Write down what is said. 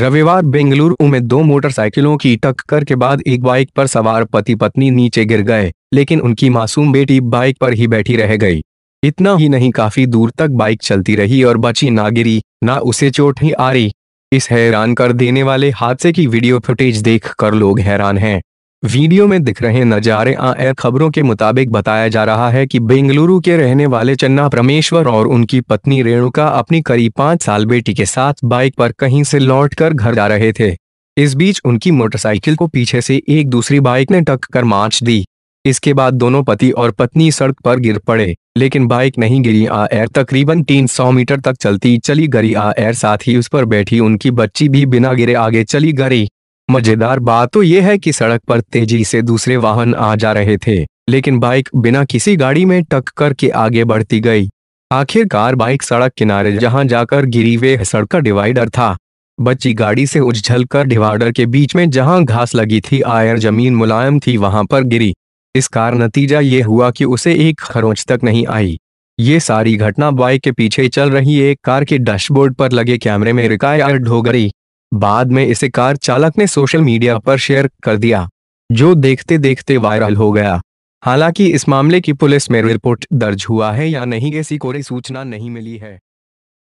रविवार बेंगलुरु में दो मोटरसाइकिलों की टक्कर के बाद एक बाइक पर सवार पति पत्नी नीचे गिर गए लेकिन उनकी मासूम बेटी बाइक पर ही बैठी रह गई इतना ही नहीं काफी दूर तक बाइक चलती रही और बची ना गिरी ना उसे चोट ही आ रही इस हैरान कर देने वाले हादसे की वीडियो फुटेज देख कर लोग हैरान हैं वीडियो में दिख रहे नजारे आर खबरों के मुताबिक बताया जा रहा है कि बेंगलुरु के रहने वाले चन्ना परमेश्वर और उनकी पत्नी रेणुका अपनी करीब पाँच साल बेटी के साथ बाइक पर कहीं से लौटकर घर जा रहे थे इस बीच उनकी मोटरसाइकिल को पीछे से एक दूसरी बाइक ने टक्कर मार्च दी इसके बाद दोनों पति और पत्नी सड़क पर गिर पड़े लेकिन बाइक नहीं गिरी आ एयर तकरीबन 300 मीटर तक चलती चली गई आर साथ ही उस पर बैठी उनकी बच्ची भी बिना गिरे आगे चली गई मजेदार बात तो यह है कि सड़क पर तेजी से दूसरे वाहन आ जा रहे थे लेकिन बाइक बिना किसी गाड़ी में टक कर के आगे बढ़ती गई आखिरकार बाइक सड़क किनारे जहां जाकर गिरी वे सड़क का डिवाइडर था बच्ची गाड़ी से उछल कर डिवाइडर के बीच में जहां घास लगी थी आयर जमीन मुलायम थी वहां पर गिरी इस कार नतीजा ये हुआ कि उसे एक खरोंच तक नहीं आई ये सारी घटना बाइक के पीछे चल रही एक कार के डैशबोर्ड पर लगे कैमरे में रिकायर ढो गई बाद में इसे कार चालक ने सोशल मीडिया पर शेयर कर दिया जो देखते देखते वायरल हो गया हालांकि इस मामले की पुलिस में रिपोर्ट दर्ज हुआ है या नहीं ऐसी कोई सूचना नहीं मिली है